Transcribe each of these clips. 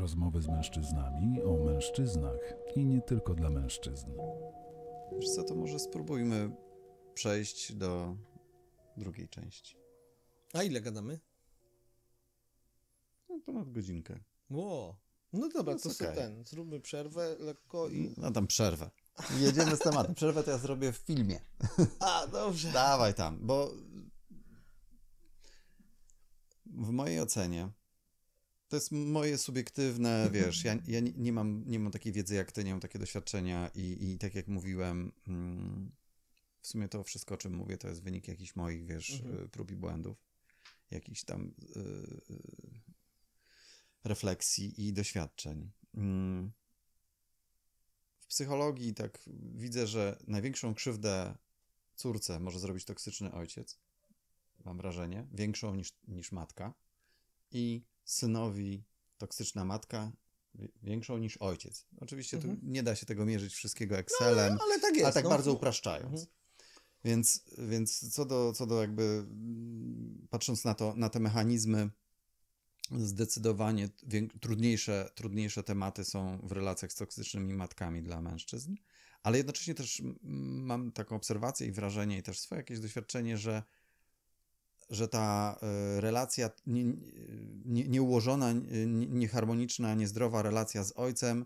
Rozmowy z mężczyznami o mężczyznach i nie tylko dla mężczyzn. Wiesz co, to może spróbujmy przejść do drugiej części. A ile gadamy? No, ponad godzinkę. Ło! No dobra, to okay. ten, zróbmy przerwę lekko i... No tam przerwę. Jedziemy z tematem. Przerwę to ja zrobię w filmie. A, dobrze. Dawaj tam, bo w mojej ocenie to jest moje subiektywne, wiesz, ja, ja nie, mam, nie mam takiej wiedzy jak ty, nie mam takie doświadczenia i, i tak jak mówiłem, mm, w sumie to wszystko, o czym mówię, to jest wynik jakichś moich, wiesz, mhm. E, prób i błędów, jakichś tam e, e, refleksji i doświadczeń. Mm. W psychologii tak widzę, że największą krzywdę córce może zrobić toksyczny ojciec, mam wrażenie, większą niż, niż matka i synowi toksyczna matka większą niż ojciec. Oczywiście mhm. tu nie da się tego mierzyć wszystkiego no, Excelem, no, ale tak jest, a tak no. bardzo upraszczając. Mhm. Więc, więc co, do, co do jakby patrząc na, to, na te mechanizmy, zdecydowanie trudniejsze, trudniejsze tematy są w relacjach z toksycznymi matkami dla mężczyzn, ale jednocześnie też mam taką obserwację i wrażenie i też swoje jakieś doświadczenie, że że ta e, relacja nieułożona, nie, e, nie nieharmoniczna, niezdrowa relacja z ojcem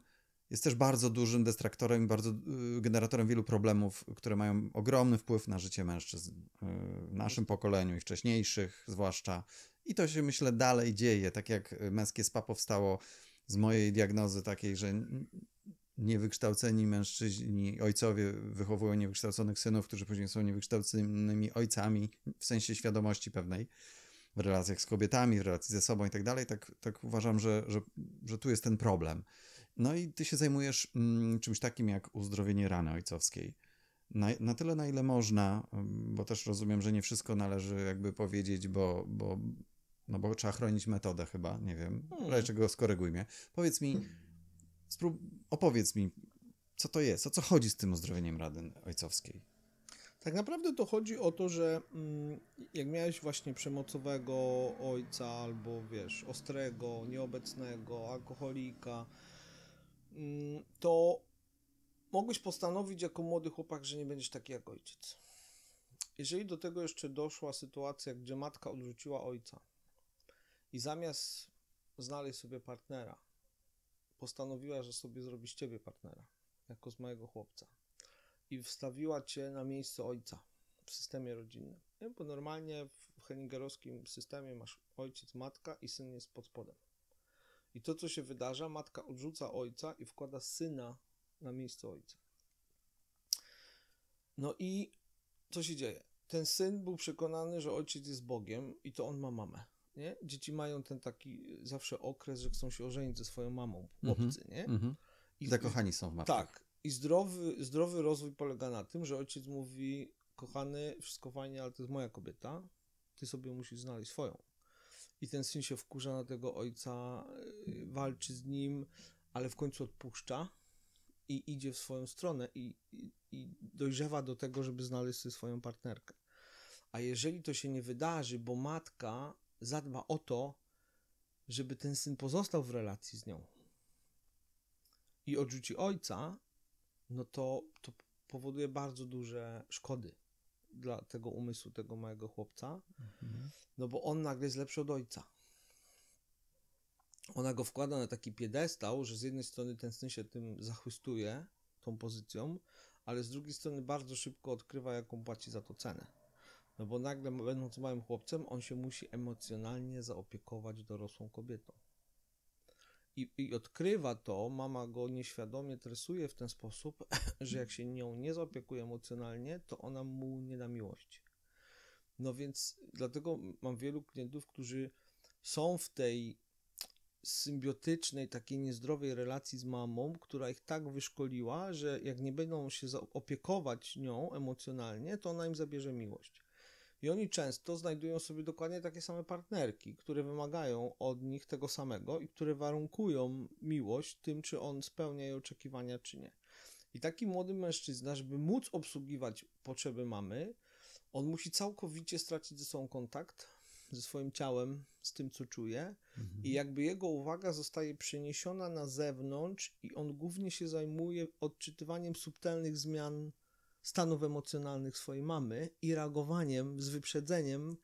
jest też bardzo dużym destraktorem i bardzo e, generatorem wielu problemów, które mają ogromny wpływ na życie mężczyzn w naszym pokoleniu i wcześniejszych zwłaszcza. I to się myślę dalej dzieje, tak jak męskie spa powstało z mojej diagnozy takiej, że niewykształceni mężczyźni, ojcowie wychowują niewykształconych synów, którzy później są niewykształconymi ojcami w sensie świadomości pewnej w relacjach z kobietami, w relacji ze sobą i tak dalej, tak, tak uważam, że, że, że tu jest ten problem. No i ty się zajmujesz mm, czymś takim jak uzdrowienie rany ojcowskiej. Na, na, tyle, na ile można, mm, bo też rozumiem, że nie wszystko należy jakby powiedzieć, bo, bo, no bo trzeba chronić metodę chyba, nie wiem, hmm. ale czego skoryguj mnie. Powiedz mi, hmm. Sprób opowiedz mi, co to jest, o co chodzi z tym uzdrowieniem rady ojcowskiej? Tak naprawdę to chodzi o to, że mm, jak miałeś właśnie przemocowego ojca albo wiesz, ostrego, nieobecnego, alkoholika, mm, to mogłeś postanowić jako młody chłopak, że nie będziesz taki jak ojciec. Jeżeli do tego jeszcze doszła sytuacja, gdzie matka odrzuciła ojca i zamiast znaleźć sobie partnera, postanowiła, że sobie zrobi z ciebie partnera, jako z mojego chłopca. I wstawiła cię na miejsce ojca w systemie rodzinnym. Nie? Bo normalnie w henningerowskim systemie masz ojciec, matka i syn jest pod spodem. I to, co się wydarza, matka odrzuca ojca i wkłada syna na miejsce ojca. No i co się dzieje? Ten syn był przekonany, że ojciec jest Bogiem i to on ma mamę nie? Dzieci mają ten taki zawsze okres, że chcą się ożenić ze swoją mamą, mhm. chłopcy, nie? Mm-hmm. I zakochani są w matce. Tak. I zdrowy, zdrowy rozwój polega na tym, że ojciec mówi, kochany, wszystko fajnie, ale to jest moja kobieta, ty sobie musisz znaleźć swoją. I ten syn się wkurza na tego ojca, y, walczy z nim, ale w końcu odpuszcza i idzie w swoją stronę i, i, i dojrzewa do tego, żeby znaleźć sobie swoją partnerkę. A jeżeli to się nie wydarzy, bo matka zadba o to, żeby ten syn pozostał w relacji z nią i odrzuci ojca, no to, to powoduje bardzo duże szkody dla tego umysłu, tego małego chłopca, mhm. no bo on nagle jest lepszy od ojca. Ona go wkłada na taki piedestał, że z jednej strony ten syn się tym zachwystuje, tą pozycją, ale z drugiej strony bardzo szybko odkrywa, jaką płaci za to cenę. No bo nagle, będąc małym chłopcem, on się musi emocjonalnie zaopiekować dorosłą kobietą. I, I, odkrywa to, mama go nieświadomie tresuje w ten sposób, że jak się nią nie zaopiekuje emocjonalnie, to ona mu nie da miłości. No więc dlatego mam wielu klientów, którzy są w tej symbiotycznej, takiej niezdrowej relacji z mamą, która ich tak wyszkoliła, że jak nie będą się opiekować nią emocjonalnie, to ona im zabierze miłość. I oni często znajdują sobie dokładnie takie same partnerki, które wymagają od nich tego samego i które warunkują miłość tym, czy on spełnia jej oczekiwania, czy nie. I taki młody mężczyzna, żeby móc obsługiwać potrzeby mamy, on musi całkowicie stracić ze sobą kontakt, ze swoim ciałem, z tym, co czuje, mhm. i jakby jego uwaga zostaje przeniesiona na zewnątrz, i on głównie się zajmuje odczytywaniem subtelnych zmian stanów emocjonalnych swojej mamy i reagowaniem z wyprzedzeniem,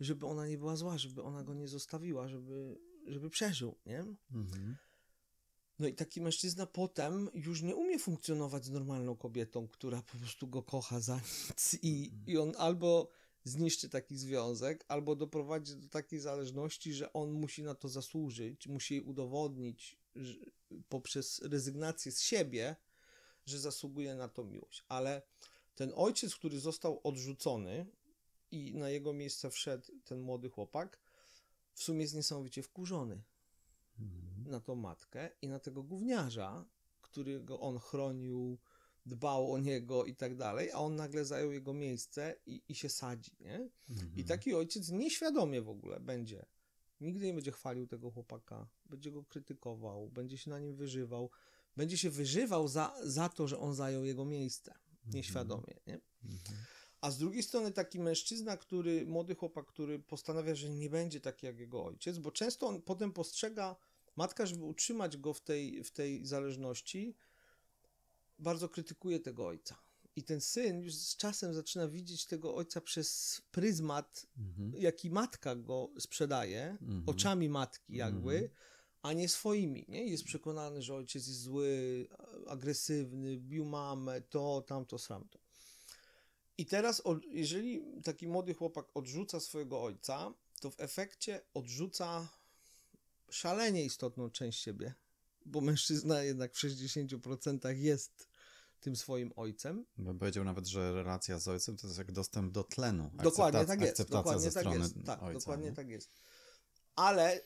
żeby ona nie była zła, żeby ona go nie zostawiła, żeby, żeby przeżył, nie? Mhm. No i taki mężczyzna potem już nie umie funkcjonować z normalną kobietą, która po prostu go kocha za nic i, mhm. i on albo zniszczy taki związek, albo doprowadzi do takiej zależności, że on musi na to zasłużyć, musi jej udowodnić że, poprzez rezygnację z siebie, że zasługuje na tą miłość. Ale ten ojciec, który został odrzucony i na jego miejsce wszedł ten młody chłopak, w sumie jest niesamowicie wkurzony mhm. na tą matkę i na tego gówniarza, którego on chronił, dbał o niego i tak dalej, a on nagle zajął jego miejsce i, i się sadzi, nie? Mhm. I taki ojciec nieświadomie w ogóle będzie. Nigdy nie będzie chwalił tego chłopaka, będzie go krytykował, będzie się na nim wyżywał, będzie się wyżywał za, za to, że on zajął jego miejsce mhm. nieświadomie. Nie? Mhm. A z drugiej strony taki mężczyzna, który, młody chłopak, który postanawia, że nie będzie taki jak jego ojciec, bo często on potem postrzega matka, żeby utrzymać go w tej, w tej zależności, bardzo krytykuje tego ojca. I ten syn już z czasem zaczyna widzieć tego ojca przez pryzmat, mhm. jaki matka go sprzedaje, mhm. oczami matki, jakby. Mhm a nie swoimi, nie? Jest mhm. przekonany, że ojciec jest zły, agresywny, bił mamę, to, tamto, sramto. I teraz, jeżeli taki młody chłopak odrzuca swojego ojca, to w efekcie odrzuca szalenie istotną część siebie, bo mężczyzna jednak w 60% jest tym swoim ojcem. Bym powiedział nawet, że relacja z ojcem to jest jak dostęp do tlenu. Akceptac- dokładnie tak jest. Akceptacja dokładnie ze tak strony jest. Tak, ojca, dokładnie nie? tak jest. Ale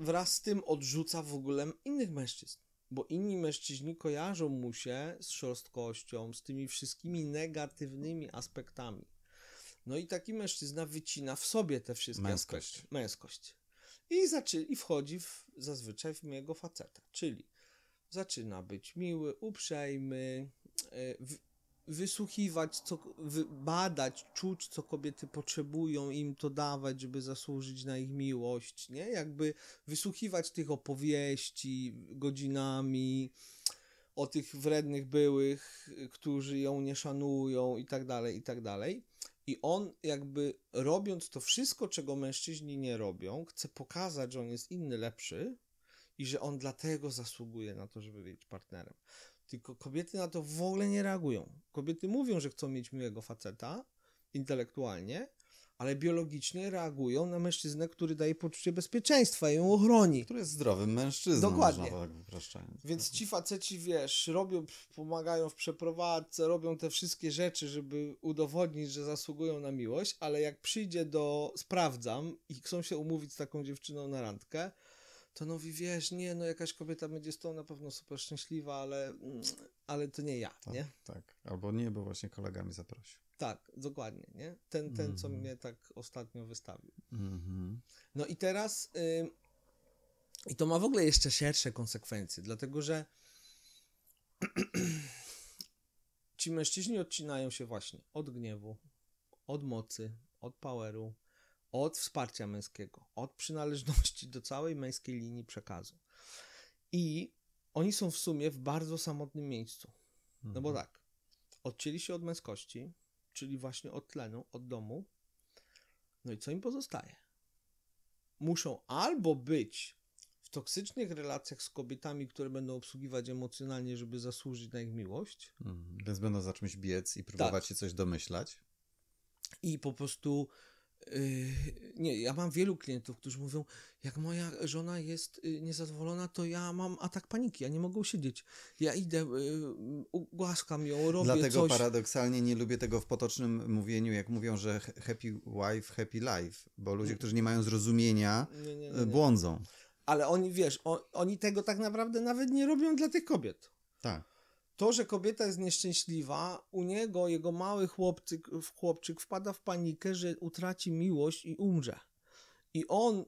wraz z tym odrzuca w ogóle innych mężczyzn, bo inni mężczyźni kojarzą mu się z szorstkością, z tymi wszystkimi negatywnymi aspektami. No i taki mężczyzna wycina w sobie te wszystkie męskość. aspekty. Męskość. I, zaczy- I wchodzi w, zazwyczaj w jego faceta, czyli zaczyna być miły, uprzejmy, y, w, wysłuchiwać, co, badać, czuć, co kobiety potrzebują, im to dawać, żeby zasłużyć na ich miłość, nie? Jakby wysłuchiwać tych opowieści godzinami o tych wrednych byłych, którzy ją nie szanują i tak dalej, i tak dalej. I on jakby robiąc to wszystko, czego mężczyźni nie robią, chce pokazać, że on jest inny, lepszy, i że on dlatego zasługuje na to, żeby być partnerem. Tylko kobiety na to w ogóle nie reagują. Kobiety mówią, że chcą mieć miłego faceta intelektualnie, ale biologicznie reagują na mężczyznę, który daje poczucie bezpieczeństwa i ją ochroni. Który jest zdrowym mężczyzną. Dokładnie. Tak Więc ci faceci, wiesz, robią, pomagają w przeprowadzce, robią te wszystkie rzeczy, żeby udowodnić, że zasługują na miłość, ale jak przyjdzie do sprawdzam i chcą się umówić z taką dziewczyną na randkę, to no wiesz, nie, no jakaś kobieta będzie z tą na pewno super szczęśliwa, ale, mm, ale to nie ja, tak, nie? Tak, albo nie, bo właśnie kolegami zaprosił. Tak, dokładnie, nie? Ten, ten mm -hmm. co mhm. mnie tak ostatnio wystawił. Mm -hmm. No i teraz, y i to ma w ogóle jeszcze szersze konsekwencje, dlatego że ci mężczyźni odcinają się właśnie od gniewu, od mocy, od poweru, od wsparcia męskiego, od przynależności do całej męskiej linii przekazu. I oni są w sumie w bardzo samotnym miejscu. No bo mhm. tak, odcięli się od męskości, czyli właśnie od tlenu, od domu. No i co im pozostaje? Muszą albo być w toksycznych relacjach z kobietami, które będą obsługiwać emocjonalnie, żeby zasłużyć na ich miłość. Mhm. Więc będą za czymś biec i próbować tak. się coś domyślać. I po prostu Yy, nie, ja mam wielu klientów, którzy mówią, jak moja żona jest y, niezadowolona, to ja mam atak paniki, ja nie mogę siedzieć, Ja idę, y, głaskam ją, robię Dlatego coś. paradoksalnie nie lubię tego w potocznym mówieniu, jak mówią, że happy wife, happy life, bo ludzie, którzy nie mają zrozumienia, nie, nie, nie, y, błądzą. Ale oni, wiesz, on, oni tego tak naprawdę nawet nie robią dla tych kobiet. Tak. To, że kobieta jest nieszczęśliwa, u niego jego mały chłopczyk, chłopczyk wpada w panikę, że utraci miłość i umrze. I on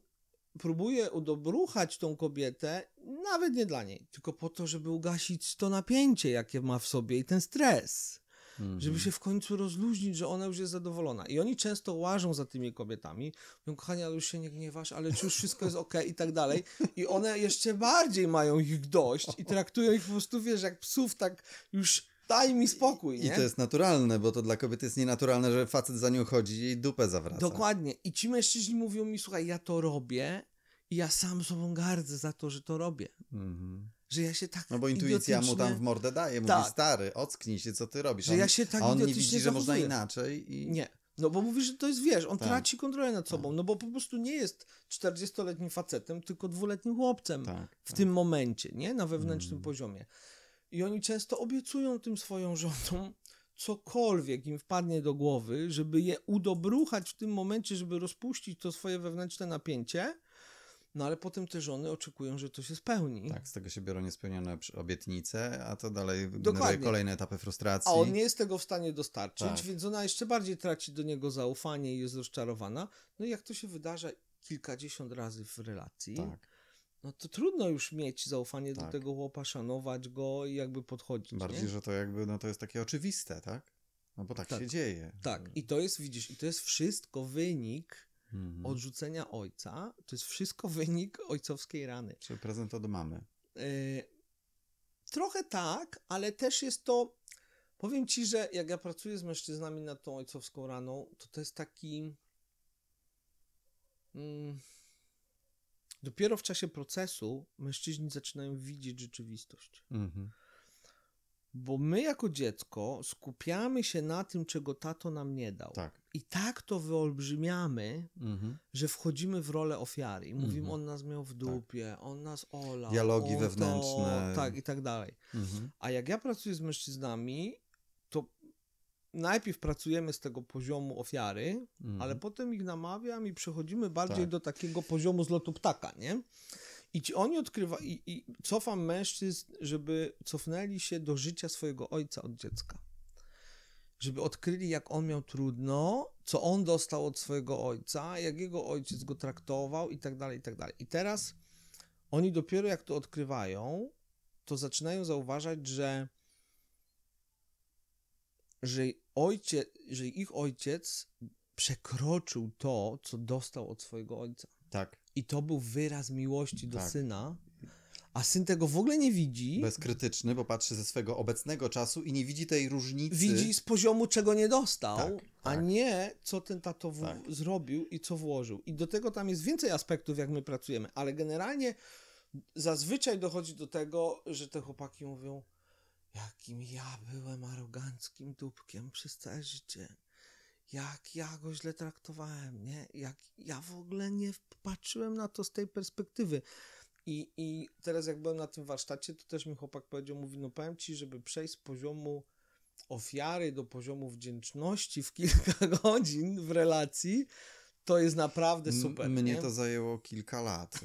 próbuje udobruchać tą kobietę, nawet nie dla niej, tylko po to, żeby ugasić to napięcie, jakie ma w sobie i ten stres mm żeby mhm. się w końcu rozluźnić, że ona już jest zadowolona. I oni często łażą za tymi kobietami, mówią, kochanie, ale już się nie gniewasz, ale czy już wszystko jest ok i tak dalej. I one jeszcze bardziej mają ich dość i traktują ich po prostu, wiesz, jak psów, tak już daj mi spokój. Nie? I to jest naturalne, bo to dla kobiety jest nienaturalne, że facet za nią chodzi i dupę zawraca. Dokładnie. I ci mężczyźni mówią mi, słuchaj, ja to robię i ja sam sobą gardzę za to, że to robię. Mhm że ja się tak. No bo intuicja mu tam w mordę daje, mówi tak. stary, ocknij się, co ty robisz. Że on, ja się tak on nie widzi, że można inaczej i. Nie. No bo mówisz, że to jest, wiesz, on tak. traci kontrolę nad tak. sobą, tak. no bo po prostu nie jest 40-letnim facetem, tylko dwuletnim chłopcem tak, w tak. tym momencie, nie? Na wewnętrznym mm. poziomie. I oni często obiecują tym swoją żoną cokolwiek im wpadnie do głowy, żeby je udobruchać w tym momencie, żeby rozpuścić to swoje wewnętrzne napięcie, no ale potem te żony oczekują, że to się spełni. Tak, z tego się biorą niespełnione obietnice, a to dalej Dokładnie. kolejne etapy frustracji. A on nie jest tego w stanie dostarczyć, tak. więc ona jeszcze bardziej traci do niego zaufanie i jest rozczarowana. No i jak to się wydarza kilkadziesiąt razy w relacji, tak. no to trudno już mieć zaufanie tak. do tego chłopa, szanować go i jakby podchodzić. Bardziej, nie? że to jakby, no to jest takie oczywiste, tak? No bo tak, tak, się dzieje. Tak, i to jest, widzisz, i to jest wszystko wynik mhm. odrzucenia ojca, to jest wszystko wynik ojcowskiej rany. Czy prezent od mamy? Y... Trochę tak, ale też jest to. Powiem ci, że jak ja pracuję z mężczyznami nad tą ojcowską raną, to to jest taki. Mm, dopiero w czasie procesu mężczyźni zaczynają widzieć rzeczywistość. Mhm. Bo my jako dziecko skupiamy się na tym, czego tato nam nie dał. Tak. I tak to wyolbrzymiamy, mhm. że wchodzimy w rolę ofiary i mówimy, mhm. on nas miał w tak. dupie, tak. on nas olał. Dialogi wewnętrzne. To, tak, i tak dalej. Mhm. A jak ja pracuję z mężczyznami, to najpierw pracujemy z tego poziomu ofiary, ale potem ich namawiam i przechodzimy bardziej tak. do takiego poziomu zlotu ptaka, nie? I ci oni odkrywają, i, i cofam mężczyzn, żeby cofnęli się do życia swojego ojca od dziecka. Żeby odkryli, jak on miał trudno, co on dostał od swojego ojca, jak jego ojciec go traktował, i tak dalej, i tak dalej. I teraz oni dopiero jak to odkrywają, to zaczynają zauważać, że, że, ojciec, że ich ojciec przekroczył to, co dostał od swojego ojca. Tak. I to był wyraz miłości do tak. syna, a syn tego w ogóle nie widzi. Bezkrytyczny, bo patrzy ze swego obecnego czasu i nie widzi tej różnicy. Widzi z poziomu, czego nie dostał, tak, tak. a nie co ten tato w... Tak. zrobił i co włożył. I do tego tam jest więcej aspektów, jak my pracujemy, ale generalnie zazwyczaj dochodzi do tego, że te chłopaki mówią, jakim ja byłem aroganckim dupkiem przez całe życie jak ja go źle traktowałem, nie? Jak ja w ogóle nie patrzyłem na to z tej perspektywy. I, I teraz jak byłem na tym warsztacie, to też mi chłopak powiedział, mówi, no powiem ci, żeby przejść z poziomu ofiary do poziomu wdzięczności w kilka godzin w relacji, to jest naprawdę super. M mnie nie? to zajęło kilka lat.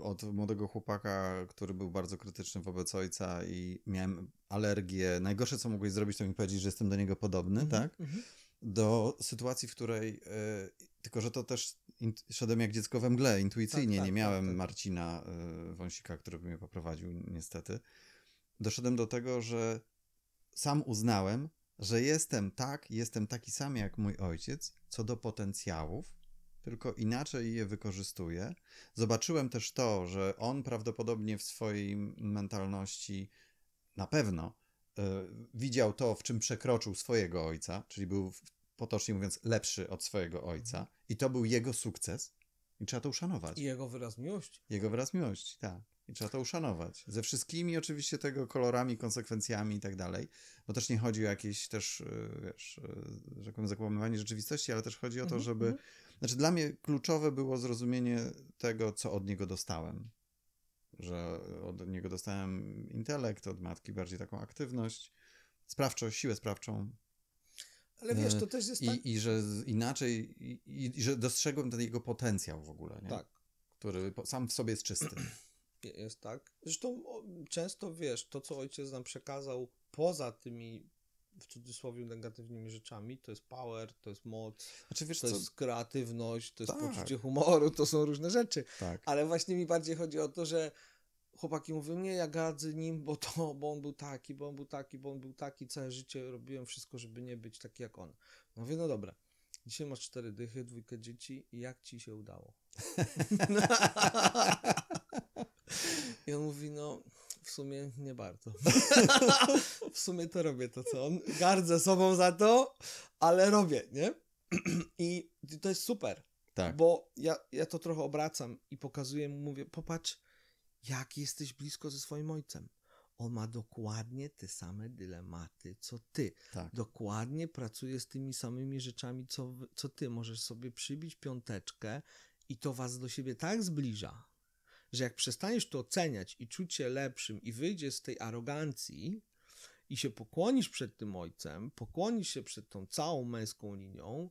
Y, od młodego chłopaka, który był bardzo krytyczny wobec ojca i miałem alergię. Najgorsze, co mogłeś zrobić, to mi powiedzieć, że jestem do niego podobny, mm -hmm. tak? Mhm do sytuacji, w której. Y, tylko, że to też szedłem jak dziecko we mgle, intuicyjnie. Tak, tak, nie tak, miałem tak, Marcina y, Wąsika, który by mnie poprowadził, niestety. Doszedłem do tego, że sam uznałem, że jestem tak, jestem taki sam jak mój ojciec, co do potencjałów, tylko inaczej je wykorzystuję. Zobaczyłem też to, że on prawdopodobnie w swojej mentalności na pewno E, widział to, w czym przekroczył swojego ojca, czyli był potocznie mówiąc lepszy od swojego mhm. ojca, i to był jego sukces, i trzeba to uszanować. I jego wyraz miłości. Jego wyraz miłości, tak. I trzeba to uszanować. Ze wszystkimi oczywiście tego kolorami, konsekwencjami i tak dalej, bo też nie chodzi o jakieś też, e, wiesz, że powiem, zakłamywanie rzeczywistości, ale też chodzi o to, mhm, żeby... Mhm. Znaczy dla mnie kluczowe było zrozumienie tego, co od niego dostałem że od niego dostałem intelekt, od matki bardziej taką aktywność, sprawczość, siłę sprawczą. Ale wiesz, to e, też jest I, tak- I że inaczej, i, i, że dostrzegłem ten jego potencjał w ogóle, nie? Tak. Który sam w sobie jest czysty. Jest tak. Zresztą często, wiesz, to co ojciec nam przekazał poza tymi w cudzysłowie negatywnymi rzeczami, to jest power, to jest moc, znaczy, wiesz, to co? jest kreatywność, to tak. jest poczucie humoru, to są różne rzeczy. Tak. Ale właśnie mi bardziej chodzi o to, że chłopaki mówią, nie, ja gadzę nim, bo to, bo on był taki, bo on był taki, bo on był taki, całe życie robiłem wszystko, żeby nie być taki jak on. Mówię, no dobra, dzisiaj masz cztery dychy, dwójkę dzieci i jak ci się udało? I on mówi, no sumie nie bardzo. w sumie to robię to, co on. Gardzę sobą za to, ale robię, nie? I to jest super. Tak. Bo ja, ja to trochę obracam i pokazuję mu, mówię, popatrz, jak jesteś blisko ze swoim ojcem. On ma dokładnie te same dylematy, co ty. Tak. Dokładnie pracuje z tymi samymi rzeczami, co, co ty. Możesz sobie przybić piąteczkę i to was do siebie tak zbliża, że jak przestaniesz to oceniać i czuć się lepszym i wyjdziesz z tej arogancji i się pokłonisz przed tym ojcem, pokłonisz się przed tą całą męską linią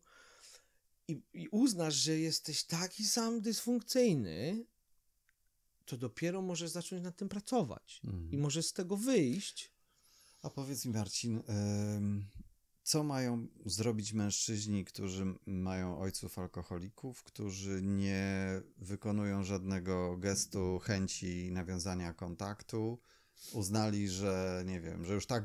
i, i uznasz, że jesteś taki sam dysfunkcyjny, to dopiero możesz zacząć nad tym pracować i mhm. możesz z tego wyjść. A powiedz mi, Marcin, co mają zrobić mężczyźni, którzy mają ojców alkoholików, którzy nie wykonują żadnego gestu chęci nawiązania kontaktu, uznali, że nie wiem, że już tak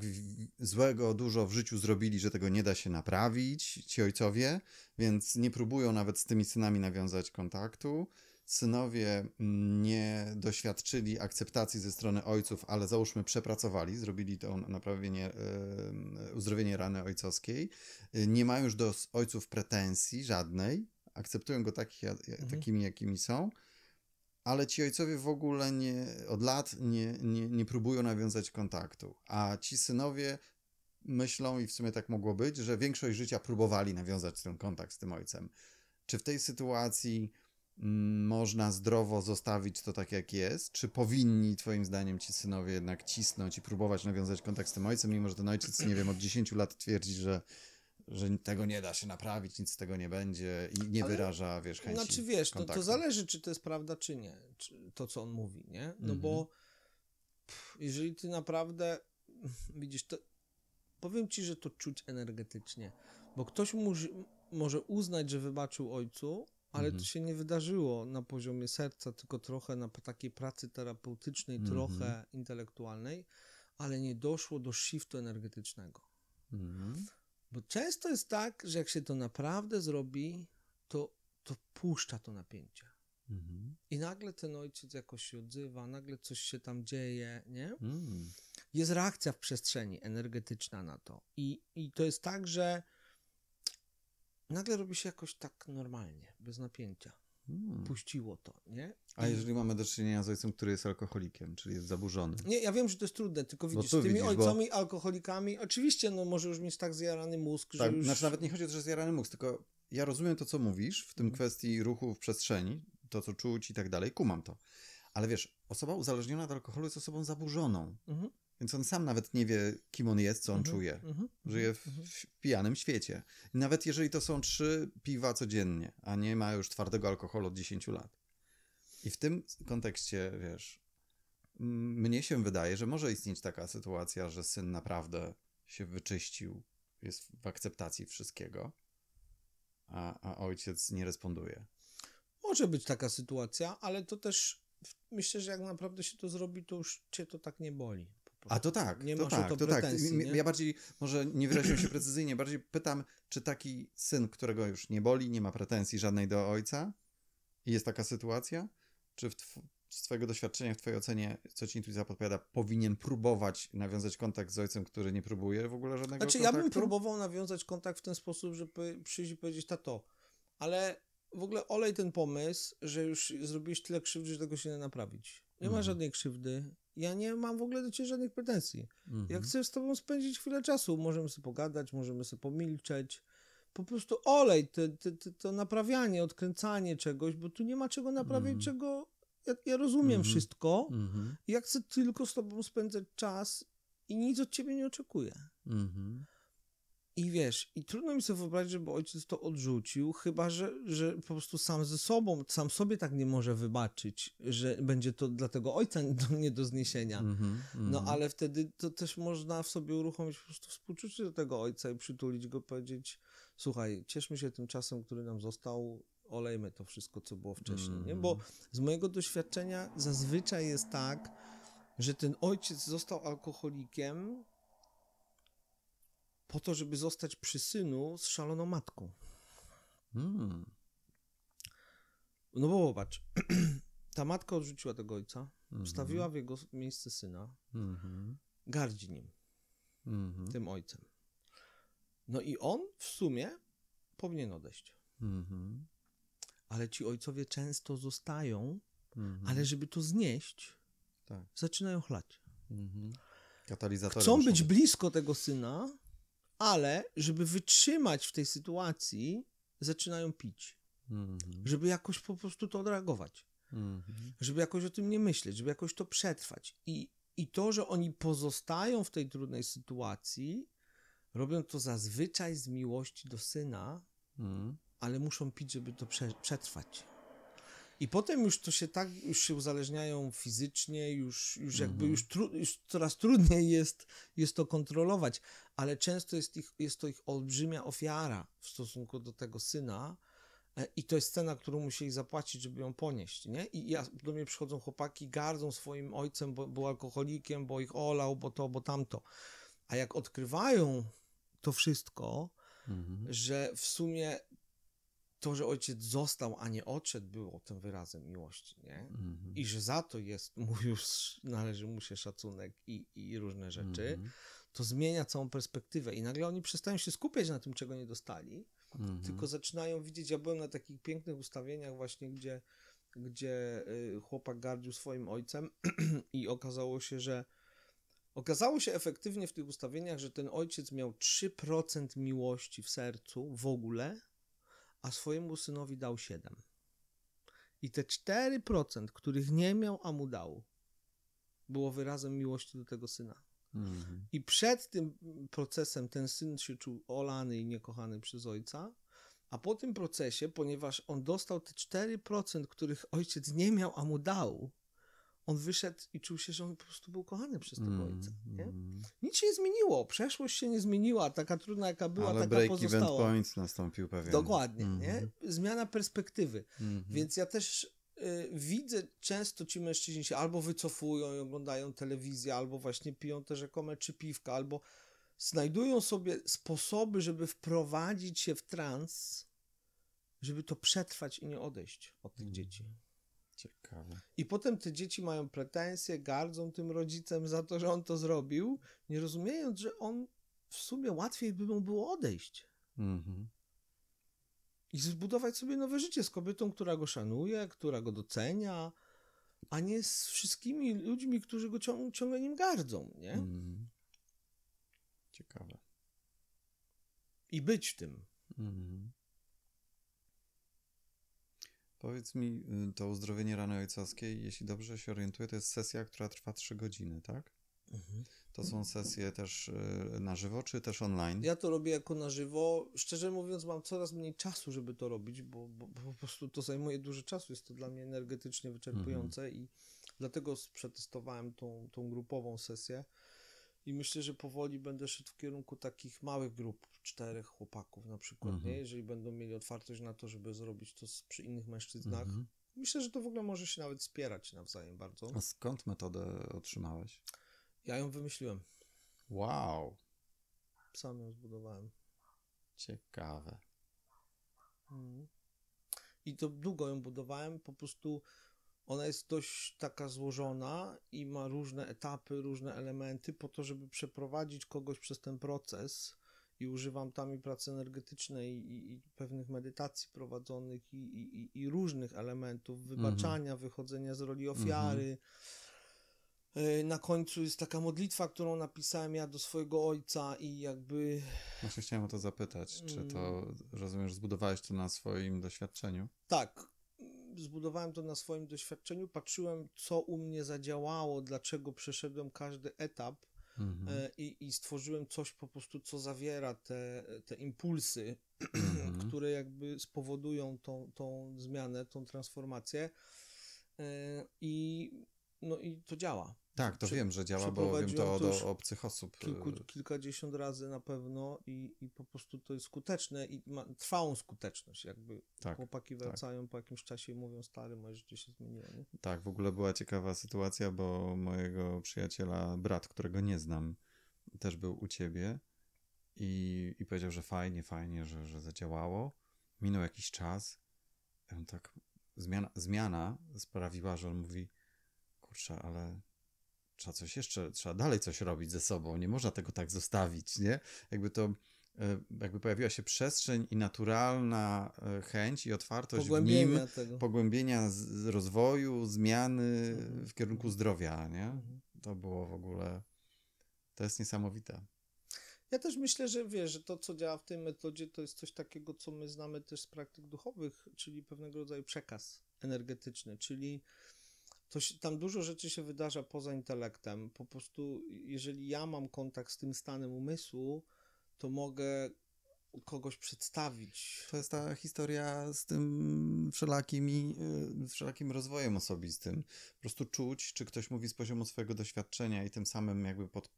złego dużo w życiu zrobili, że tego nie da się naprawić, ci ojcowie, więc nie próbują nawet z tymi synami nawiązać kontaktu synowie nie doświadczyli akceptacji ze strony ojców, ale załóżmy przepracowali, zrobili to naprawienie, uzdrowienie rany ojcowskiej, nie mają już do ojców pretensji żadnej, akceptują go taki, mhm. takimi, jakimi są, ale ci ojcowie w ogóle nie, od lat nie, nie, nie próbują nawiązać kontaktu, a ci synowie myślą, i w sumie tak mogło być, że większość życia próbowali nawiązać ten kontakt z tym ojcem. Czy w tej sytuacji można zdrowo zostawić to tak, jak jest? Czy powinni, Twoim zdaniem, ci synowie jednak cisnąć i próbować nawiązać kontakt z tym ojcem, mimo że ten ojciec, nie wiem, od 10 lat twierdzi, że, że tego nie da się naprawić, nic z tego nie będzie i nie Ale, wyraża, wiesz, chęci Znaczy, wiesz, to, to, zależy, czy to jest prawda, czy nie, czy to, co on mówi, nie? No mhm. bo pff, jeżeli ty naprawdę, widzisz, to powiem ci, że to czuć energetycznie, bo ktoś może, może uznać, że wybaczył ojcu, ale mhm. to się nie wydarzyło na poziomie serca, tylko trochę na takiej pracy terapeutycznej, mhm. trochę intelektualnej, ale nie doszło do shiftu energetycznego. Mhm. Bo często jest tak, że jak się to naprawdę zrobi, to, to puszcza to napięcie. Mhm. I nagle ten ojciec jakoś się odzywa, nagle coś się tam dzieje, nie? Mm. Jest reakcja w przestrzeni energetyczna na to. I, i to jest tak, że nagle robi się jakoś tak normalnie, bez napięcia. Hmm. Puściło to, nie? A jeżeli mamy do czynienia z ojcem, który jest alkoholikiem, czyli jest zaburzony? Nie, ja wiem, że to jest trudne, tylko no widzisz, z tymi widzisz, ojcami, bo... alkoholikami, oczywiście, no może już mieć tak zjarany mózg, że tak, już... Znaczy nawet nie chodzi o to, że zjarany mózg, tylko ja rozumiem to, co mówisz w tym hmm. kwestii ruchu w przestrzeni, to, co czuć i tak dalej, kumam to. Ale wiesz, osoba uzależniona od alkoholu jest osobą zaburzoną. Mhm. Więc on sam nawet nie wie, kim on jest, co on mhm, czuje. Mhm, Żyje w, mhm. w, pijanym świecie. nawet jeżeli to są trzy piwa codziennie, a nie ma już twardego alkoholu od 10 lat. I w tym kontekście, wiesz, mnie się wydaje, że może istnieć taka sytuacja, że syn naprawdę się wyczyścił, jest w akceptacji wszystkiego, a, a ojciec nie responduje. Może być taka sytuacja, ale to też myślę, że jak naprawdę się to zrobi, to już cię to tak nie boli. A to tak, nie to tak, to, tak. pretensji, tak. Nie? Ja bardziej, może nie wyraziłem się precyzyjnie, bardziej pytam, czy taki syn, którego już nie boli, nie ma pretensji żadnej do ojca i jest taka sytuacja, czy w tw- z twojego doświadczenia, w twojej ocenie, co ci intuicja podpowiada, powinien próbować nawiązać kontakt z ojcem, który nie próbuje w ogóle żadnego znaczy, kontaktu? Znaczy, ja bym próbował nawiązać kontakt w ten sposób, że przyjść i powiedzieć, tato, ale w ogóle olej ten pomysł, że już zrobiłeś tyle krzywdy, że tego się nie naprawić. Nie ma mhm. żadnej krzywdy. Ja nie mam w ogóle do ciebie żadnych pretensji. Mhm. Jak chcę z tobą spędzić chwilę czasu, możemy sobie pogadać, możemy sobie pomilczeć. Po prostu olej te, te, te, to naprawianie, odkręcanie czegoś, bo tu nie ma czego naprawiać, mhm. czego. Ja, ja rozumiem mhm. wszystko. Mhm. Ja chcę tylko z tobą spędzać czas i nic od ciebie nie oczekuję. Mhm. I wiesz, i trudno mi sobie wyobrazić, żeby ojciec to odrzucił, chyba że, że po prostu sam ze sobą, sam sobie tak nie może wybaczyć, że będzie to dla tego ojca nie do zniesienia. Mm -hmm, no mhm. ale wtedy to też można w sobie uruchomić po prostu współczucie do tego ojca i przytulić go, powiedzieć: Słuchaj, cieszmy się tym czasem, który nam został, olejmy to wszystko, co było wcześniej. Mm. Nie? Bo mhm. z mojego doświadczenia zazwyczaj jest tak, że ten ojciec został alkoholikiem po to, żeby zostać przy synu z szaloną matką. Hmm. No bo zobacz, ta matka odrzuciła tego ojca, mm wstawiła w jego miejsce syna, mm gardzi nim, mm tym ojcem. No i on w sumie powinien odejść. mm Ale ci ojcowie często zostają, mm ale żeby to znieść, tak. zaczynają chlać. mm Katalizatorem Chcą być blisko tego syna, ale żeby wytrzymać w tej sytuacji, zaczynają pić. Mhm. Żeby jakoś po prostu to odreagować. Mhm. Żeby jakoś o tym nie myśleć, żeby jakoś to przetrwać. I, I to, że oni pozostają w tej trudnej sytuacji, robią to zazwyczaj z miłości do syna, mhm. ale muszą pić, żeby to prze, przetrwać. I potem już to się tak, już się uzależniają fizycznie, już, już jakby, mhm. już, tru, już coraz trudniej jest, jest to kontrolować, ale często jest, ich, jest to ich olbrzymia ofiara w stosunku do tego syna, e, i to jest cena, którą musieli zapłacić, żeby ją ponieść, nie? I ja, do mnie przychodzą chłopaki, gardzą swoim ojcem, bo był alkoholikiem, bo ich olał, bo to, bo tamto. A jak odkrywają to wszystko, mhm. że w sumie to, że ojciec został, a nie odszedł, było tym wyrazem miłości, nie? Mm -hmm. I że za to jest mu już, należy mu się szacunek i, i różne rzeczy, mm -hmm. to zmienia całą perspektywę. I nagle oni przestają się skupiać na tym, czego nie dostali, mm -hmm. tylko zaczynają widzieć, ja byłem na takich pięknych ustawieniach właśnie, gdzie, gdzie y, chłopak gardził swoim ojcem i okazało się, że Okazało się efektywnie w tych ustawieniach, że ten ojciec miał 3% miłości w sercu w ogóle, a swojemu synowi dał 7. I te 4%, których nie miał, a mu dał, było wyrazem miłości do tego syna. Mhm. I przed tym procesem ten syn się czuł olany i niekochany przez ojca, a po tym procesie, ponieważ on dostał te 4%, których ojciec nie miał, a mu dał, on wyszedł i czuł się, że on po prostu był kochany przez tego mm, ojca. Nie? Mm. Nic się nie zmieniło, przeszłość się nie zmieniła, taka trudna jaka była, Ale taka break pozostała. Event point nastąpił pewien. Dokładnie, mm. nie? Mhm. zmiana perspektywy. Mm -hmm. Więc ja też y, widzę często ci mężczyźni się albo wycofują i oglądają telewizję, albo właśnie piją te rzekome czy piwka, albo znajdują sobie sposoby, żeby wprowadzić się w trans, żeby to przetrwać i nie odejść od tych mhm. dzieci. Ciekawe. I potem te dzieci mają pretensje, gardzą tym rodzicem za to, że on to zrobił, nie rozumiejąc, że on w sumie łatwiej by mu było odejść. Mhm. I zbudować sobie nowe życie z kobietą, która go szanuje, która go docenia, a nie z wszystkimi ludźmi, którzy go ciąg ciągle nim gardzą, nie? Mhm. Ciekawe. I być w tym. Mhm. Powiedz mi, y, to uzdrowienie rany ojcowskiej, jeśli dobrze się orientuję, to jest sesja, która trwa 3 godziny, tak? Mhm. To są sesje też y, na żywo, czy też online? Ja to robię jako na żywo. Szczerze mówiąc, mam coraz mniej czasu, żeby to robić, bo, bo, bo po prostu to zajmuje dużo czasu. Jest to dla mnie energetycznie wyczerpujące mhm. i dlatego przetestowałem tą, tą grupową sesję. I myślę, że powoli będę szedł w kierunku takich małych grup, czterech chłopaków na przykład, mhm. nie? jeżeli będą mieli otwartość na to, żeby zrobić to przy innych mężczyznach. Mhm. Myślę, że to w ogóle może się nawet spierać nawzajem bardzo. A skąd metodę otrzymałeś? Ja ją wymyśliłem. Wow. Sam ją zbudowałem. Ciekawe. Mhm. I to długo ją budowałem, po prostu ona jest dość taka złożona i ma różne etapy, różne elementy, po to, żeby przeprowadzić kogoś przez ten proces. I używam tam i pracy energetycznej, i, i pewnych medytacji prowadzonych, i, i, i różnych elementów wybaczania, mhm. wychodzenia z roli ofiary. Mhm. E, na końcu jest taka modlitwa, którą napisałem ja do swojego ojca i jakby... Właśnie chciałem o to zapytać, czy to, mm. rozumiesz, zbudowałeś to na swoim doświadczeniu? Tak, zbudowałem to na swoim doświadczeniu, patrzyłem, co u mnie zadziałało, dlaczego przeszedłem każdy etap mhm. E, i, i, stworzyłem coś po prostu, co zawiera te, te impulsy, mhm. które jakby spowodują tą, tą zmianę, tą transformację. E, I, no i to działa. Tak, to Prze wiem, że działa, bo wiem to, to od obcych osób. Y, kilku, kilkadziesiąt razy na pewno i, i po prostu to jest skuteczne i ma trwałą skuteczność. Jakby tak, chłopaki tak. wracają tak. po jakimś czasie i mówią, stary, moje życie się zmieniło. Nie? Tak, w ogóle była ciekawa sytuacja, bo mojego przyjaciela, brat, którego nie znam, też był u ciebie i, i powiedział, że fajnie, fajnie, że, że zadziałało. Minął jakiś czas. I on tak, zmiana, zmiana sprawiła, że on mówi, kurczę, ale trzeba coś jeszcze, trzeba dalej coś robić ze sobą, nie można tego tak zostawić, nie? Jakby to e, jakby pojawiła się przestrzeń i naturalna e, chęć i otwartość pogłębienia w nim tego. pogłębienia z, rozwoju, zmiany mhm. w kierunku mhm. zdrowia, nie? Mhm. To było w ogóle, to jest niesamowite. Ja też myślę, że wiesz, że to, co działa w tej metodzie, to jest coś takiego, co my znamy też z praktyk duchowych, czyli pewnego rodzaju przekaz energetyczny, czyli to się, tam dużo rzeczy się wydarza poza intelektem. Po prostu, jeżeli ja mam kontakt z tym stanem umysłu, to mogę kogoś przedstawić. To jest ta historia z tym wszelakimi, y, wszelakim rozwojem osobistym. Po prostu czuć, czy ktoś mówi z poziomu swojego doświadczenia i tym samym jakby pod,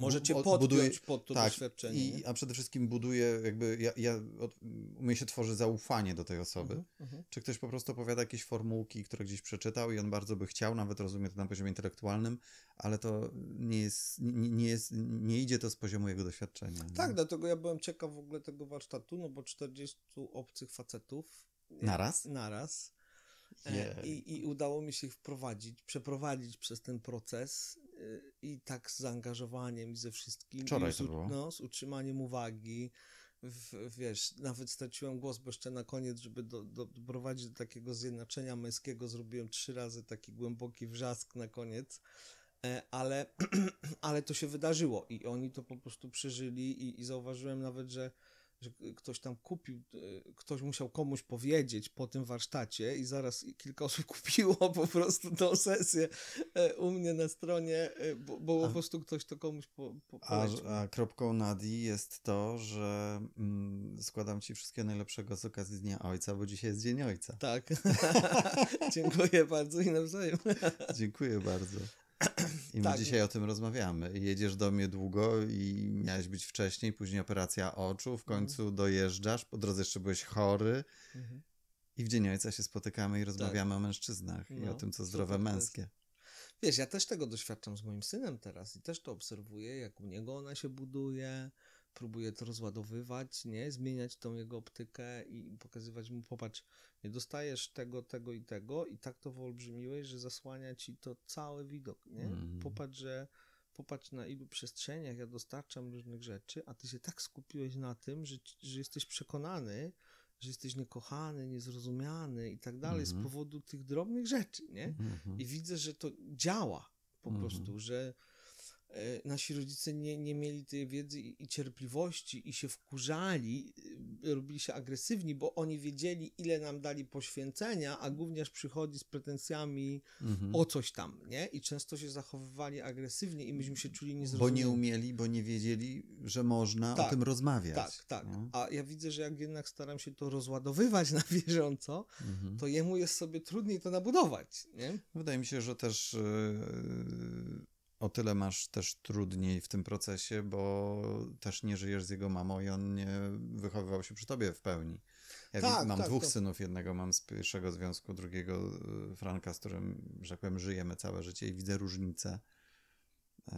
Możecie podpiąć buduje, pod to tak, doświadczenie. I, a przede wszystkim buduje, jakby ja, ja, od, u mnie się tworzy zaufanie do tej osoby. Uh mhm, -huh. Mhm. Czy ktoś po prostu opowiada jakieś formułki, które gdzieś przeczytał i on bardzo by chciał, nawet rozumie to na poziomie intelektualnym, ale to nie jest, nie, nie, jest, nie idzie to z poziomu jego doświadczenia. Tak, nie? dlatego ja byłem ciekaw w ogóle tego warsztatu, no bo 40 obcych facetów. E, naraz? Naraz. Yeah. I, I udało mi się ich wprowadzić, przeprowadzić przez ten proces i tak z zaangażowaniem i ze wszystkim. Wczoraj z, to było. No, z utrzymaniem uwagi. W, wiesz, nawet straciłem głos, bo jeszcze na koniec, żeby do, do, doprowadzić do takiego zjednoczenia męskiego, zrobiłem trzy razy taki głęboki wrzask na koniec e, ale, ale to się wydarzyło i oni to po prostu przeżyli i, i zauważyłem nawet, że że ktoś tam kupił, e, ktoś musiał komuś powiedzieć po tym warsztacie i zaraz kilka osób kupiło po prostu tą sesję e, u mnie na stronie, e, bo, bo a, po prostu ktoś to komuś po, po a, a, kropką nadi jest to, że mm, składam ci wszystkiego najlepszego z okazji Dnia Ojca, bo dzisiaj jest Dzień Ojca. Tak. Dziękuję bardzo i nawzajem. Dziękuję bardzo. I my tak. dzisiaj o tym rozmawiamy. Jedziesz do mnie długo i miałeś być wcześniej, później operacja oczu, w mhm. końcu dojeżdżasz, po drodze jeszcze byłeś chory. Mhm. I w dzień ojca się spotykamy i tak. rozmawiamy tak. o mężczyznach no, i o no, tym, co zdrowe męskie. Wiesz, ja też tego doświadczam z moim synem teraz i też to obserwuję, jak u niego ona się buduje, próbuje to rozładowywać, nie? Zmieniać tą jego optykę i pokazywać mu, popatrz, nie dostajesz tego, tego i tego i tak to wyolbrzymiłeś, że zasłania ci to cały widok, nie? Mm. Popatrz, że popatrz na ilu przestrzeniach ja dostarczam różnych rzeczy, a ty się tak skupiłeś na tym, że, że jesteś przekonany, że jesteś niekochany, niezrozumiany i tak dalej mm z mhm. powodu tych drobnych rzeczy, nie? Mm -hmm. I widzę, że to działa po mm -hmm. prostu, że E, nasi rodzice nie, nie mieli tej wiedzy i, cierpliwości i się wkurzali, e, robili się agresywni, bo oni wiedzieli, ile nam dali poświęcenia, a gówniarz przychodzi z pretensjami mhm. o coś tam, nie? I często się zachowywali agresywnie i myśmy się czuli niezrozumieni. Bo nie umieli, bo nie wiedzieli, że można tak, o tym rozmawiać. Tak, tak. No? A ja widzę, że jak jednak staram się to rozładowywać na bieżąco, mhm. to jemu jest sobie trudniej to nabudować, nie? Wydaje mi się, że też... Yy o tyle masz też trudniej w tym procesie, bo też nie żyjesz z jego mamą i on nie wychowywał się przy tobie w pełni. Ja tak, mam tak, dwóch to... synów, jednego mam z pierwszego związku, drugiego y, Franka, z którym, że tak powiem, żyjemy całe życie i widzę różnicę. Y,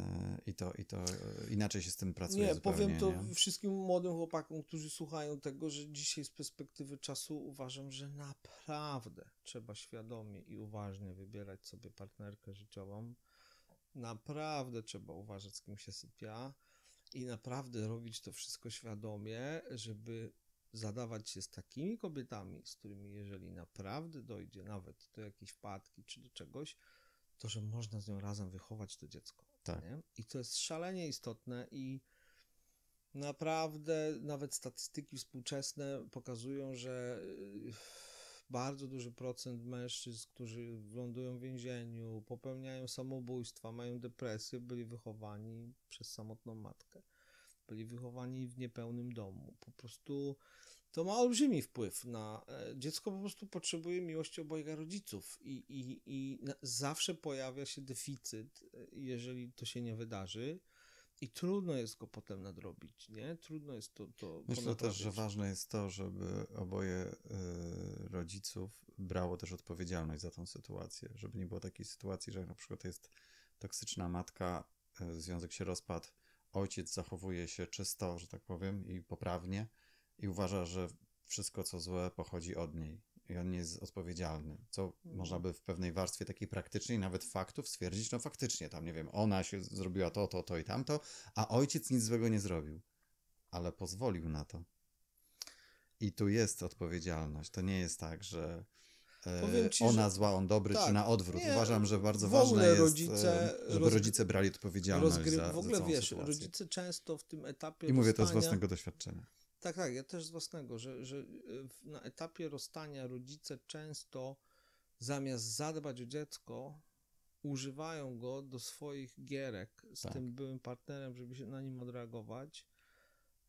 I to, I to y, inaczej się z tym pracuje. Nie, zupełnie, powiem to nie? wszystkim młodym chłopakom, którzy słuchają tego, że dzisiaj z perspektywy czasu uważam, że naprawdę trzeba świadomie i uważnie wybierać sobie partnerkę życiową, naprawdę trzeba uważać, z kim się sypia i naprawdę robić to wszystko świadomie, żeby zadawać się z takimi kobietami, z którymi jeżeli naprawdę dojdzie nawet do jakiejś wpadki czy do czegoś, to że można z nią razem wychować to dziecko. Tak. Nie? I to jest szalenie istotne i naprawdę nawet statystyki współczesne pokazują, że y, bardzo duży procent mężczyzn, którzy lądują w więzieniu, popełniają samobójstwa, mają depresję, byli wychowani przez samotną matkę. Byli wychowani w niepełnym domu. Po prostu to ma olbrzymi wpływ na. E, dziecko po prostu potrzebuje miłości obojga rodziców i, i, i zawsze pojawia się deficyt, e, jeżeli to się nie wydarzy i trudno jest go potem nadrobić, nie? Trudno jest to. to Myślę też, że ważne jest to, żeby oboje y, rodziców brało też odpowiedzialność za tą sytuację, żeby nie było takiej sytuacji, że na przykład jest toksyczna matka, y, związek się rozpadł, ojciec zachowuje się czysto, że tak powiem, i poprawnie, i uważa, że wszystko co złe pochodzi od niej i on nie jest odpowiedzialny. Co można mhm. by w pewnej warstwie takiej praktycznej, nawet faktów, stwierdzić, no faktycznie tam, nie wiem, ona się zrobiła to, to, to i tamto, a ojciec nic złego nie zrobił, ale pozwolił na to. I tu jest odpowiedzialność. To nie jest tak, że e, ci, ona że... zła, on dobry, tak, czy na odwrót. Nie, Uważam, że bardzo ważne jest, rodzice, e, żeby roz... rodzice brali odpowiedzialność rozgry... w ogóle za wiesz, sytuację. rodzice często w tym etapie. I mówię to z własnego doświadczenia. Tak, tak, ja też z własnego, że, że e, na etapie rozstania rodzice często zamiast zadbać o dziecko, używają go do swoich gierek z tak. tym byłym partnerem, żeby się na nim odreagować.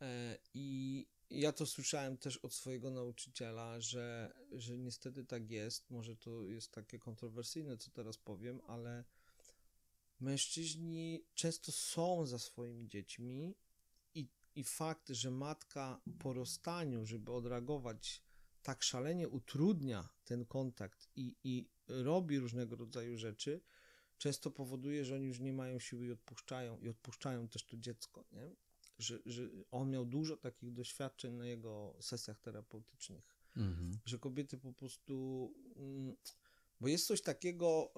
E, I ja to słyszałem też od swojego nauczyciela, że, że niestety tak jest. Może to jest takie kontrowersyjne, co teraz powiem, ale mężczyźni często są za swoimi dziećmi i fakt, że matka po rozstaniu, żeby odreagować, tak szalenie utrudnia ten kontakt i, i robi różnego rodzaju rzeczy, często powoduje, że oni już nie mają siły i odpuszczają, i odpuszczają też to dziecko, nie? Że, że on miał dużo takich doświadczeń na jego sesjach terapeutycznych, mhm. że kobiety po prostu. Mm, bo jest coś takiego,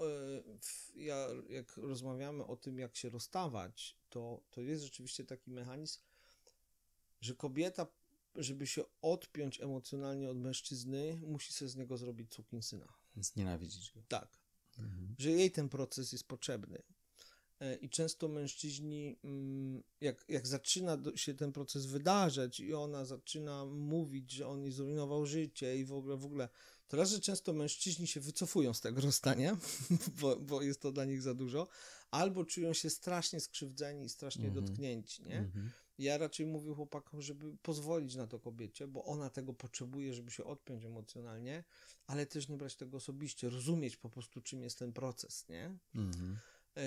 e, jak rozmawiamy o tym, jak się rozstawać, to, to jest rzeczywiście taki mechanizm, że kobieta, żeby się odpiąć emocjonalnie od mężczyzny, musi sobie z niego zrobić cukinsyna. Znienawidzić go. Tak. Mhm. Że jej ten proces jest potrzebny. E, I często mężczyźni, mm, jak, jak zaczyna się ten proces wydarzać i ona zaczyna mówić, że on jej zrujnował życie i w ogóle, w ogóle, to raz, że często mężczyźni się wycofują z tego rozstania, bo, bo jest to dla nich za dużo, albo czują się strasznie skrzywdzeni i strasznie mhm. dotknięci, nie? Mhm. Ja raczej mówię chłopakom, żeby pozwolić na to kobiecie, bo ona tego potrzebuje, żeby się odpiąć emocjonalnie, ale też nie brać tego osobiście, rozumieć po prostu, czym jest ten proces, nie? Mhm. E,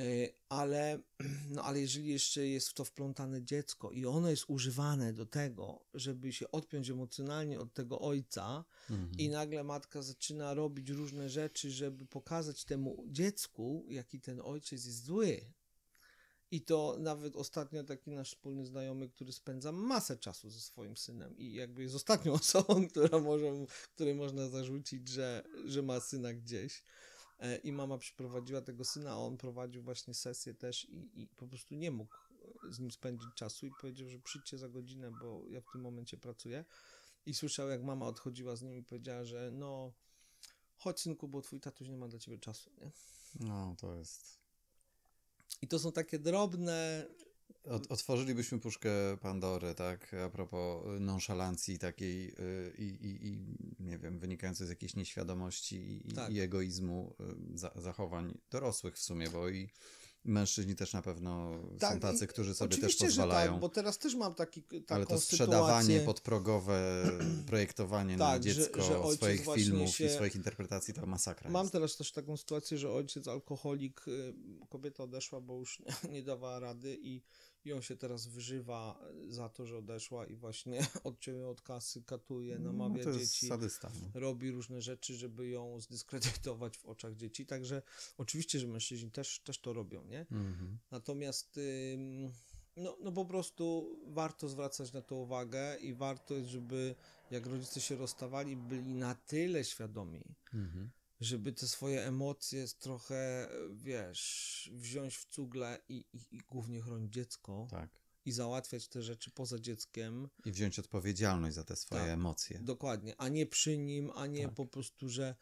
ale, no, ale jeżeli jeszcze jest w to wplątane dziecko i ono jest używane do tego, żeby się odpiąć emocjonalnie od tego ojca, mhm. i nagle matka zaczyna robić różne rzeczy, żeby pokazać temu dziecku, jaki ten ojciec jest zły, i to nawet ostatnio taki nasz wspólny znajomy, który spędza masę czasu ze swoim synem i jakby jest ostatnią osobą, która może, której można zarzucić, że, że ma syna gdzieś. E, I mama przyprowadziła tego syna, a on prowadził właśnie sesję też i, i po prostu nie mógł e, z nim spędzić czasu i powiedział, że przyjdźcie za godzinę, bo ja w tym momencie pracuję. I słyszał, jak mama odchodziła z nim i powiedziała, że no chodź synku, bo twój tatuś nie ma dla ciebie czasu, nie? No, to jest i to są takie drobne. otworzylibyśmy puszkę Pandory, tak? A propos y, nonszalancji takiej y, i, nie wiem, wynikającej z jakiejś nieświadomości i, tak. i egoizmu y, zachowań dorosłych w sumie, bo i Mężczyźni też na pewno tak, są tacy, którzy sobie też tak, pozwalają. Tak, bo teraz też mam taki, taką Ale to sprzedawanie sytuację... podprogowe, projektowanie tak, na dziecko że, że swoich filmów się... i swoich interpretacji to masakra. Mam jest. teraz też taką sytuację, że ojciec alkoholik, y, kobieta odeszła, bo już nie, nie dawała rady i i on się teraz wyżywa e, za to, że odeszła i właśnie odciął od kasy, katuje, no, namawia no, dzieci, sadysta, no. robi różne rzeczy, żeby ją zdyskredytować w oczach dzieci, także oczywiście, że mężczyźni też, też to robią, nie? Mhm. Natomiast no, no po prostu warto zwracać na to uwagę i warto, żeby jak rodzice się rozstawali, byli na tyle świadomi, mhm żeby te swoje emocje trochę, wiesz, wziąć w cugle i, i, i głównie chronić dziecko. Tak. I załatwiać te rzeczy poza dzieckiem. I wziąć odpowiedzialność za te swoje tak, emocje. Dokładnie, a nie przy nim, a nie tak. po prostu, że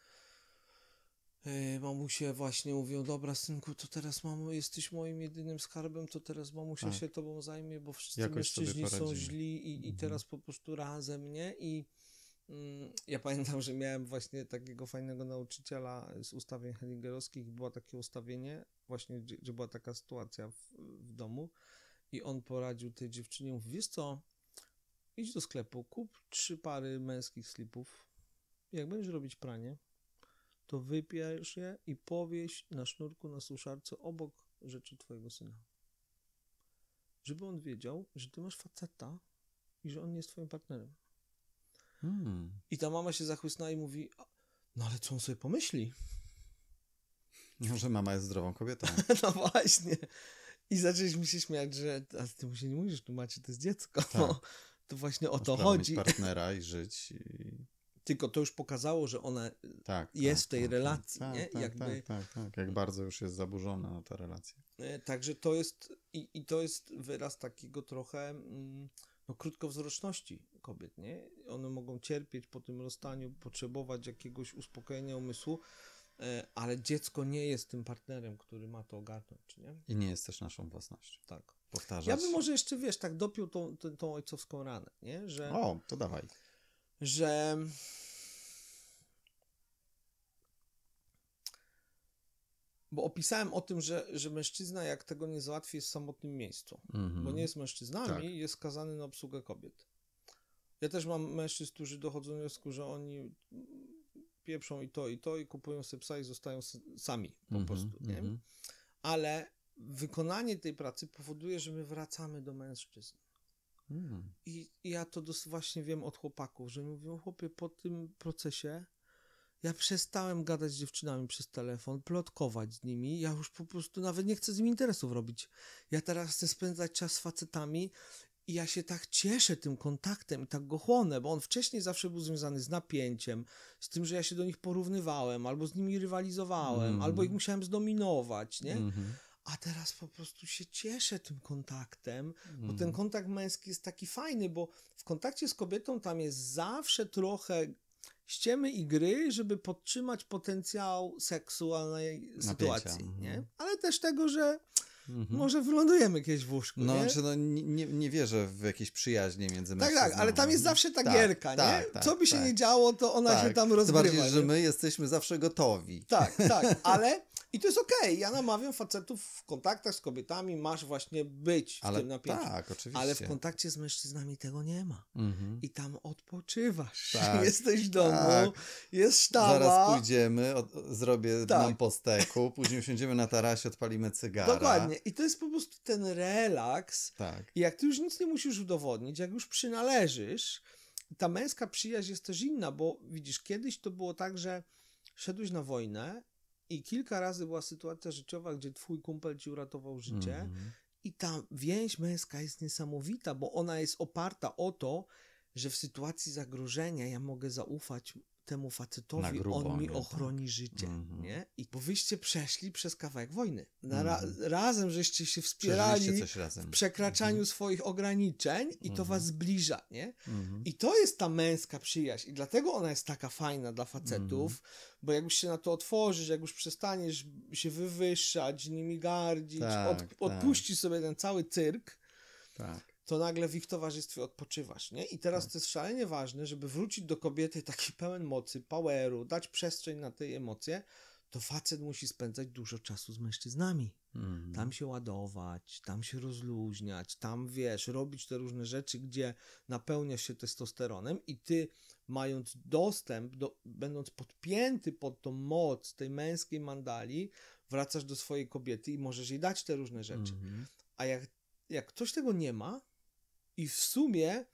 e, mamusie właśnie mówią, dobra synku, to teraz mamo, jesteś moim jedynym skarbem, to teraz mamusia tak. się tobą zajmie, bo wszyscy Jakoś mężczyźni są źli i, i mhm. teraz po prostu razem, nie? I Mm, ja pamiętam, że miałem właśnie takiego fajnego nauczyciela z ustawień Hellingerowskich. Było takie ustawienie, właśnie, gdzie, była taka sytuacja w, w domu i on poradził tej dziewczynie, mówi, wiesz co, idź do sklepu, kup trzy pary męskich slipów. Jak będziesz robić pranie, to wypierz je i powieś na sznurku na suszarce obok rzeczy twojego syna. Żeby on wiedział, że ty masz faceta i że on jest twoim partnerem. Hmm. I ta mama się zachłysnęła i mówi, no ale co on sobie pomyśli? No, że mama jest zdrową kobietą. no właśnie. I zaczęliśmy się śmiać, że a ty mu się nie mówisz, tu macie, to jest dziecko. Tak. No, to właśnie o to chodzi. Mieć partnera i żyć. I... Tylko to już pokazało, że ona tak, jest tak, w tej tak, relacji. Tak, nie? Tak, Jakby... tak, tak, Jak bardzo już jest zaburzona no, ta relacja. E, także to jest, i, i to jest wyraz takiego trochę... Mm, no, krótkowzroczności kobiet, nie? One mogą cierpieć po tym rozstaniu, potrzebować jakiegoś uspokojenia umysłu, e, ale dziecko nie jest tym partnerem, który ma to ogarnąć, nie? I nie jest też naszą własnością. Tak. Powtarzać. Ja bym może jeszcze, wiesz, tak dopiął tą, tą, tą ojcowską ranę, nie? Że, o, to dawaj. Że bo opisałem o tym, że, że mężczyzna, jak tego nie załatwi, jest w samotnym miejscu, mm -hmm. bo nie jest mężczyznami, tak. jest skazany na obsługę kobiet. Ja też mam mężczyzn, którzy dochodzą do wniosku, że oni pieprzą i to, i to, i kupują sobie psa i zostają sami po mm -hmm, prostu, nie? Mm -hmm. Ale wykonanie tej pracy powoduje, że my wracamy do mężczyzn. I, hmm. I, ja to dos- właśnie wiem od chłopaków, że mówią, chłopie, po tym procesie ja przestałem gadać z dziewczynami przez telefon, plotkować z nimi. Ja już po prostu nawet nie chcę z nimi interesów robić. Ja teraz chcę spędzać czas z facetami i ja się tak cieszę tym kontaktem i tak go chłonę, bo on wcześniej zawsze był związany z napięciem, z tym, że ja się do nich porównywałem, albo z nimi rywalizowałem, mm. albo ich musiałem zdominować, nie? Mm -hmm. A teraz po prostu się cieszę tym kontaktem, mm. bo ten mhm. kontakt męski jest taki fajny, bo w kontakcie z kobietą tam jest zawsze trochę ściemy i gry, żeby podtrzymać potencjał seksualnej Napięcia. sytuacji, mhm. nie? Ale też tego, że mhm. może wylądujemy kiedyś w łóżku, No, nie? no nie, nie wierzę w jakieś przyjaźnie między mężczyznami, Tak, tak, ale tam jest zawsze ta tak, gierka, nie? Tak, tak Co by się tak. nie działo, to ona się tak. tam rozgrywa. Tym bardziej, że my jesteśmy zawsze gotowi. Tak, tak, ale i to jest okej. Okay. Ja namawiam facetów w kontaktach z kobietami, masz właśnie być w Ale tym napięciu. Tak, oczywiście. Ale w kontakcie z mężczyznami tego nie ma. Mhm. I tam odpoczywasz. Tak, Jesteś w tak. domu, tak. jest sztaba. Zaraz pójdziemy, od, zrobię tak. nam posteku, później usiądziemy na tarasie, odpalimy cygara. Dokładnie. I to jest po prostu ten relaks. Tak. I jak ty już nic nie musisz udowodnić, jak już przynależysz, ta męska przyjaźń jest też inna, bo widzisz, kiedyś to było tak, że szedłeś na wojnę i kilka razy była sytuacja życiowa, gdzie twój kumpel ci uratował życie. Mm. I ta więź męska jest niesamowita, bo ona jest oparta o to, że w sytuacji zagrożenia ja mogę zaufać temu facetowi grubo, on mi nie, ochroni tak. życie, mm-hmm. nie? I, bo wyście przeszli przez kawałek wojny. Ra- mm-hmm. Razem żeście się wspierali w przekraczaniu mm-hmm. swoich ograniczeń i to mhm. was zbliża, nie? Mhm. I to jest ta męska przyjaźń i dlatego ona jest taka fajna dla facetów, mhm. bo jak już się na to otworzysz, jak już przestaniesz się wywyższać, nimi gardzić, tak, od- tak. odpuścisz sobie ten cały cyrk, tak to nagle w ich towarzystwie odpoczywasz, nie? I teraz tak. to jest szalenie ważne, żeby wrócić do kobiety taki pełen mocy, poweru, dać przestrzeń na te emocje, to facet musi spędzać dużo czasu z mężczyznami. Mm. Tam się ładować, tam się rozluźniać, tam wiesz, robić te różne rzeczy, gdzie napełniasz się testosteronem i ty, mając dostęp, do, będąc podpięty pod tą moc tej męskiej mandali, wracasz do swojej kobiety i możesz jej dać te różne rzeczy. Mm. A jak, jak ktoś tego nie ma, i w sumie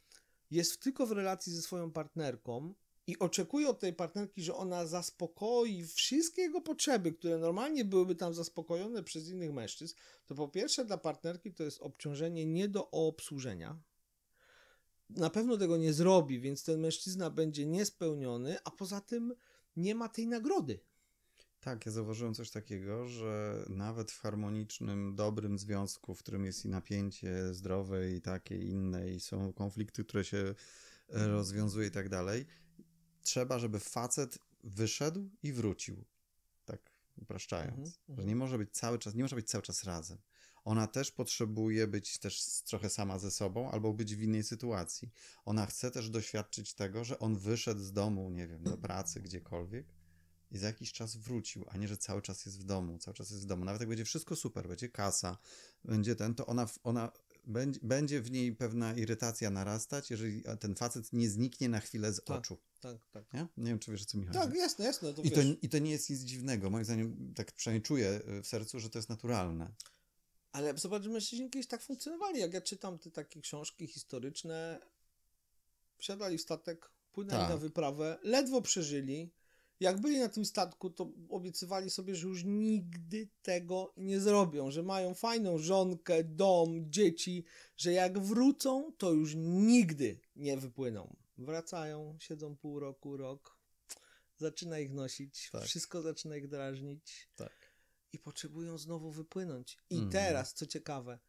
jest tylko w relacji ze swoją partnerką i oczekuje od tej partnerki, że ona zaspokoi wszystkie jego potrzeby, które normalnie byłyby tam zaspokojone przez innych mężczyzn, to po pierwsze dla partnerki to jest obciążenie nie do obsłużenia. Na pewno tego nie zrobi, więc ten mężczyzna będzie niespełniony, a poza tym nie ma tej nagrody. Tak, ja zauważyłem coś takiego, że nawet w harmonicznym, dobrym związku, w którym jest i napięcie zdrowe i takie inne, i są konflikty, które się e, mhm. rozwiązuje i tak dalej, trzeba, żeby facet wyszedł i wrócił. Tak upraszczając, mhm, że mhm. nie może być cały czas, nie może być cały czas razem. Ona też potrzebuje być też trochę sama ze sobą albo być w innej sytuacji. Ona chce też doświadczyć tego, że on wyszedł z domu, nie wiem, do pracy, gdziekolwiek i za jakiś czas wrócił, a nie, że cały czas jest w domu, cały czas jest w domu. Nawet jak będzie wszystko super, będzie kasa, będzie ten, to ona, ona będzie, będzie w niej pewna irytacja narastać, jeżeli ten facet nie zniknie na chwilę z tak, oczu. Tak, tak. Nie? nie wiem, czy wiesz, o co mi chodzi. Tak, jasne, jasne. To I, to, I to nie jest nic dziwnego. Moim zdaniem tak przynajmniej czuję e, w sercu, że to jest naturalne. Ale zobaczmy, mężczyźni kiedyś tak funkcjonowali. Jak ja czytam te takie książki historyczne, wsiadali w statek, płynęli tak. na wyprawę, ledwo przeżyli, jak byli na tym statku, to obiecywali sobie, że już nigdy tego nie zrobią, że mają fajną żonkę, dom, dzieci, że jak wrócą, to już nigdy nie wypłyną. Wracają, siedzą pół roku, rok, zaczyna ich nosić, tak. wszystko zaczyna ich drażnić. Tak. I potrzebują znowu wypłynąć. I mm. teraz, co ciekawe,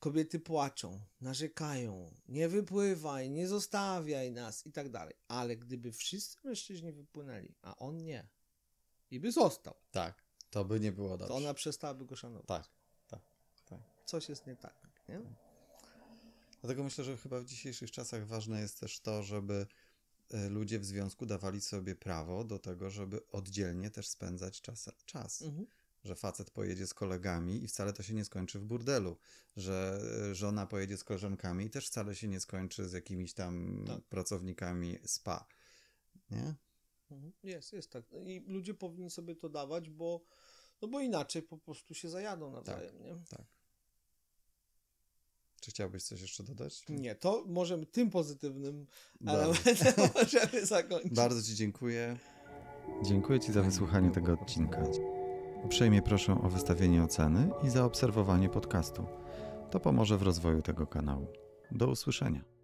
Kobiety płaczą, narzekają, nie wypływaj, nie zostawiaj nas i tak dalej. Ale gdyby wszyscy mężczyźni wypłynęli, a on nie, i by został. Tak, to by nie było dobrze. To ona przestałaby go szanować. Tak, tak, tak. Coś jest nie tak, nie? Dlatego myślę, że chyba w dzisiejszych czasach ważne jest też to, żeby e, ludzie w związku dawali sobie prawo do tego, żeby oddzielnie też spędzać czas. czas. Mhm że facet pojedzie z kolegami i wcale to się nie skończy w burdelu, że e, żona pojedzie z koleżankami i też wcale się nie skończy z jakimiś tam tak. pracownikami spa. Nie? Mhm. Jest, jest tak. I ludzie powinni sobie to dawać, bo, no bo inaczej po prostu się zajadą nawzajem, tak, nie? Tak. Czy chciałbyś coś jeszcze dodać? Nie, to możemy tym pozytywnym elementem możemy zakończyć. Bardzo Ci dziękuję. Dziękuję Ci za wysłuchanie tego odcinka. Uprzejmie proszę o wystawienie oceny i zaobserwowanie podcastu. To pomoże w rozwoju tego kanału. Do usłyszenia.